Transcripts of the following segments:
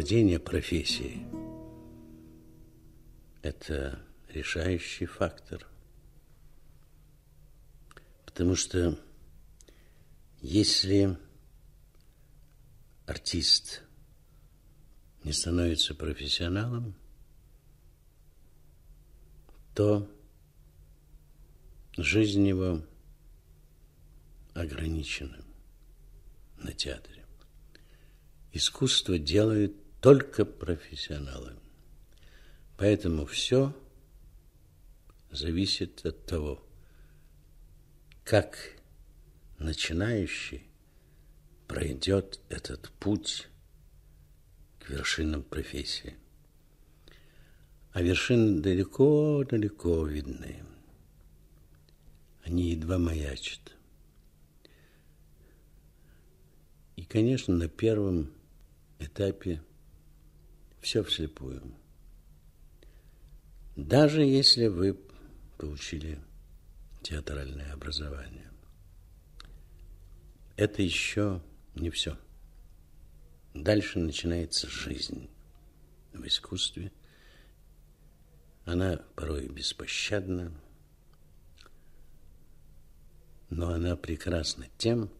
владения профессией. Это решающий фактор. Потому что если артист не становится профессионалом, то жизнь его ограничена на театре. Искусство делает только профессионалы. Поэтому все зависит от того, как начинающий пройдет этот путь к вершинам профессии. А вершины далеко-далеко видны. Они едва маячат. И, конечно, на первом этапе – все вслепую. Даже если вы получили театральное образование. Это еще не все. Дальше начинается жизнь в искусстве. Она порой беспощадна, но она прекрасна тем,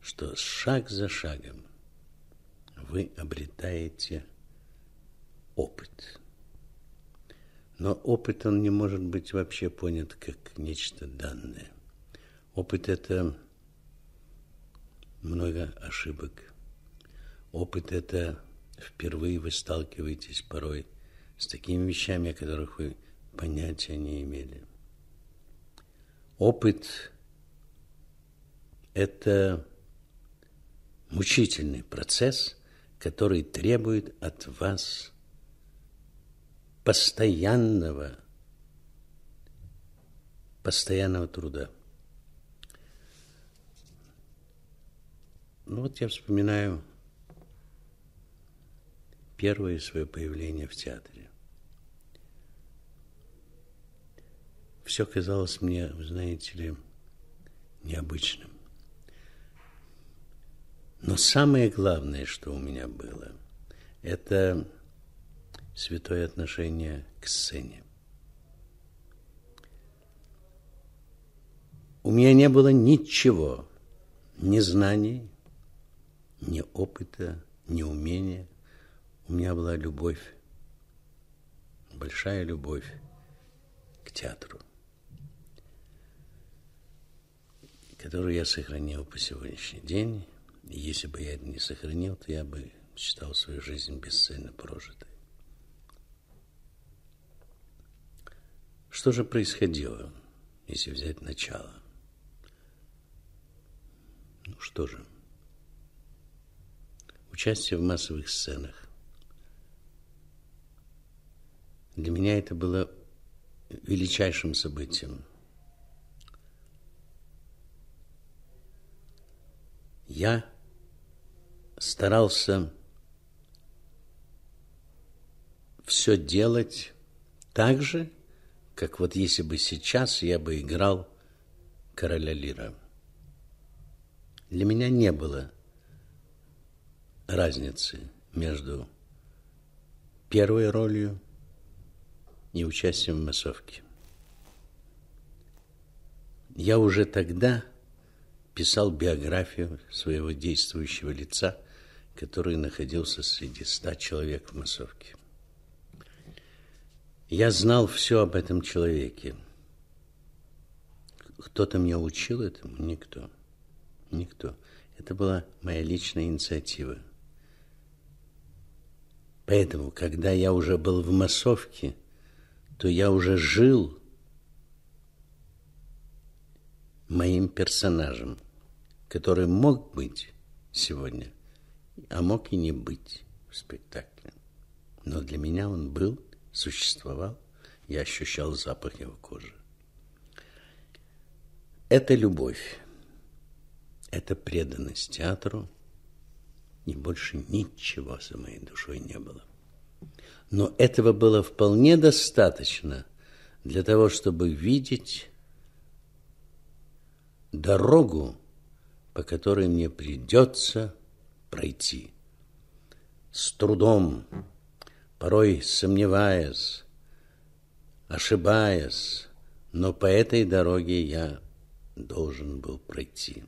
что шаг за шагом вы обретаете опыт. Но опыт, он не может быть вообще понят как нечто данное. Опыт – это много ошибок. Опыт – это впервые вы сталкиваетесь порой с такими вещами, о которых вы понятия не имели. Опыт – это мучительный процесс, который требует от вас – постоянного, постоянного труда. Ну вот я вспоминаю первое свое появление в театре. Все казалось мне, знаете ли, необычным. Но самое главное, что у меня было, это святое отношение к сцене. У меня не было ничего, ни знаний, ни опыта, ни умения. У меня была любовь, большая любовь к театру, которую я сохранил по сегодняшний день. И если бы я это не сохранил, то я бы считал свою жизнь бесцельно прожитой. Что же происходило, если взять начало? Ну что же? Участие в массовых сценах. Для меня это было величайшим событием. Я старался все делать так же, как вот если бы сейчас я бы играл короля Лира. Для меня не было разницы между первой ролью и участием в массовке. Я уже тогда писал биографию своего действующего лица, который находился среди ста человек в массовке. Я знал все об этом человеке. Кто-то меня учил этому? Никто. Никто. Это была моя личная инициатива. Поэтому, когда я уже был в массовке, то я уже жил моим персонажем, который мог быть сегодня, а мог и не быть в спектакле. Но для меня он был существовал, я ощущал запах его кожи. Это любовь, это преданность театру, и больше ничего за моей душой не было. Но этого было вполне достаточно для того, чтобы видеть дорогу, по которой мне придется пройти. С трудом, порой сомневаясь, ошибаясь, но по этой дороге я должен был пройти.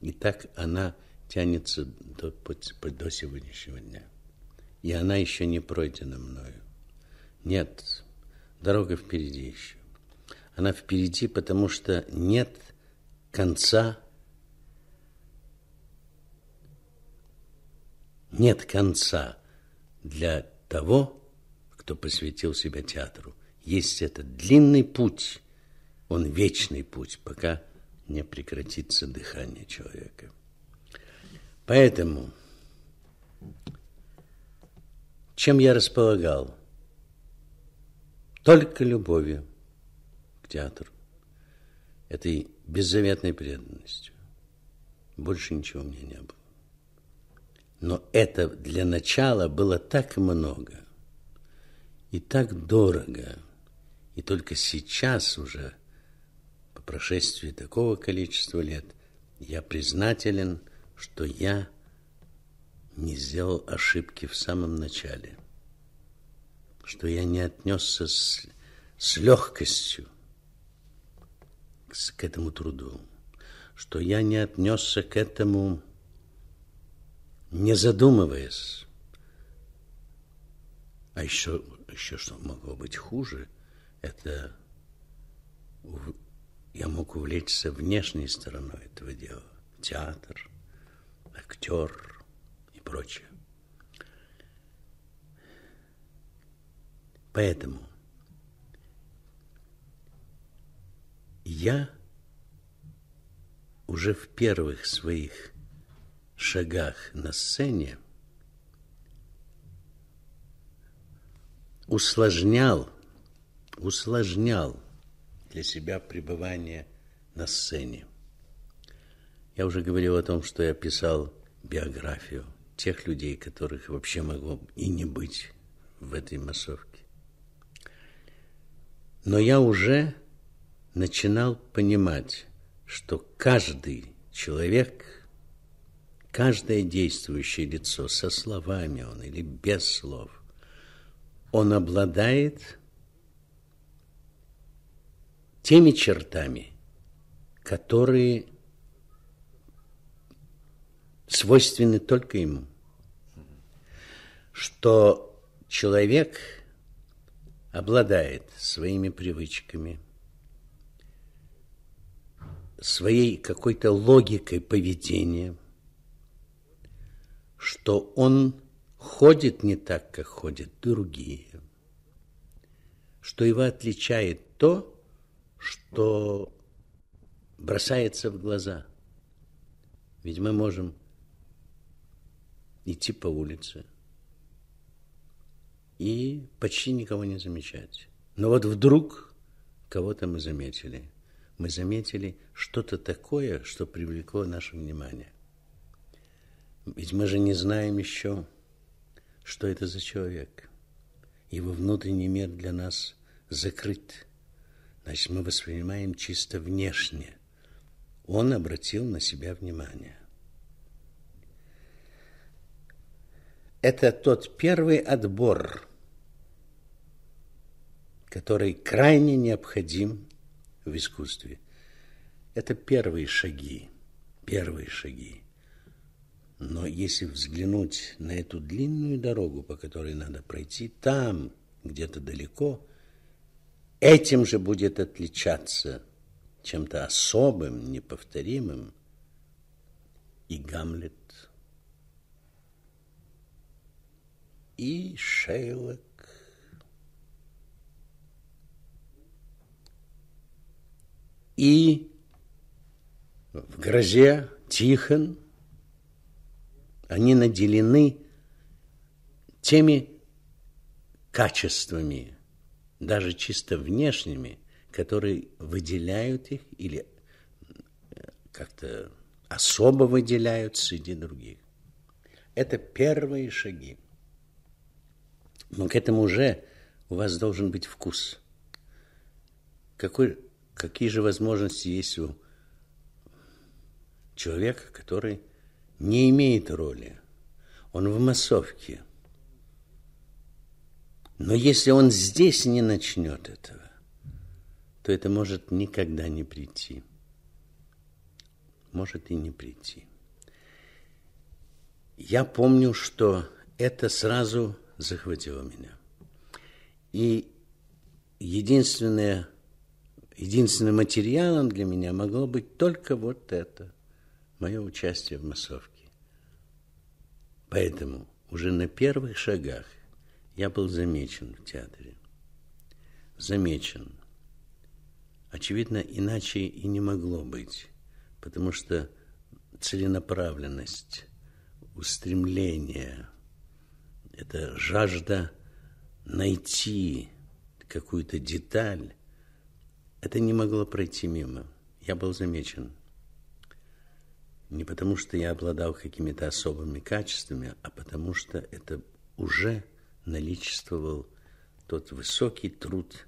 И так она тянется до, до сегодняшнего дня. И она еще не пройдена мною. Нет, дорога впереди еще. Она впереди, потому что нет конца. Нет конца для того, кто посвятил себя театру. Есть этот длинный путь, он вечный путь, пока не прекратится дыхание человека. Поэтому, чем я располагал? Только любовью к театру, этой беззаветной преданностью. Больше ничего у меня не было. Но это для начала было так много и так дорого. И только сейчас уже, по прошествии такого количества лет, я признателен, что я не сделал ошибки в самом начале, что я не отнесся с, с легкостью к, к этому труду, что я не отнесся к этому не задумываясь. А еще, еще что могло быть хуже, это я мог увлечься внешней стороной этого дела. Театр, актер и прочее. Поэтому я уже в первых своих шагах на сцене усложнял, усложнял для себя пребывание на сцене. Я уже говорил о том, что я писал биографию тех людей, которых вообще могло и не быть в этой массовке. Но я уже начинал понимать, что каждый человек – каждое действующее лицо, со словами он или без слов, он обладает теми чертами, которые свойственны только ему. Что человек обладает своими привычками, своей какой-то логикой поведения – что он ходит не так, как ходят другие, что его отличает то, что бросается в глаза. Ведь мы можем идти по улице и почти никого не замечать. Но вот вдруг кого-то мы заметили. Мы заметили что-то такое, что привлекло наше внимание. Ведь мы же не знаем еще, что это за человек. Его внутренний мир для нас закрыт. Значит, мы воспринимаем чисто внешне. Он обратил на себя внимание. Это тот первый отбор, который крайне необходим в искусстве. Это первые шаги, первые шаги. Но если взглянуть на эту длинную дорогу, по которой надо пройти, там, где-то далеко, этим же будет отличаться чем-то особым, неповторимым. И Гамлет, и Шейлок, и в грозе Тихон – они наделены теми качествами, даже чисто внешними, которые выделяют их или э, как-то особо выделяют среди других. Это первые шаги. Но к этому уже у вас должен быть вкус. Какой, какие же возможности есть у человека, который не имеет роли. Он в массовке. Но если он здесь не начнет этого, то это может никогда не прийти. Может и не прийти. Я помню, что это сразу захватило меня. И единственное, единственным материалом для меня могло быть только вот это мое участие в массовке. Поэтому уже на первых шагах я был замечен в театре. Замечен. Очевидно, иначе и не могло быть, потому что целенаправленность, устремление, это жажда найти какую-то деталь, это не могло пройти мимо. Я был замечен не потому, что я обладал какими-то особыми качествами, а потому что это уже наличествовал тот высокий труд,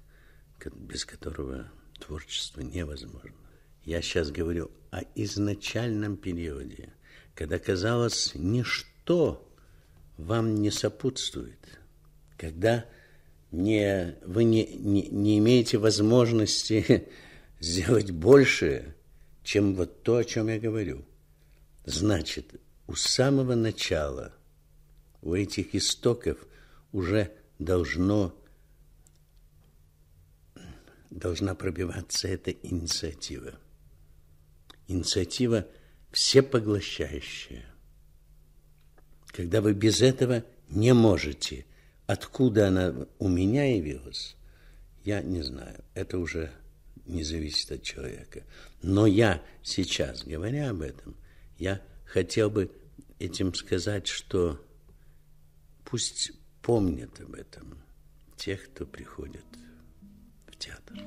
без которого творчество невозможно. Я сейчас говорю о изначальном периоде, когда, казалось, ничто вам не сопутствует, когда не, вы не, не, не имеете возможности сделать больше, чем вот то, о чем я говорю. Значит, у самого начала у этих истоков уже должно должна пробиваться эта инициатива. Инициатива всепоглощающая. Когда вы без этого не можете. Откуда она у меня явилась, я не знаю. Это уже не зависит от человека. Но я сейчас, говоря об этом, – я хотел бы этим сказать, что пусть помнят об этом тех, кто приходит в театр.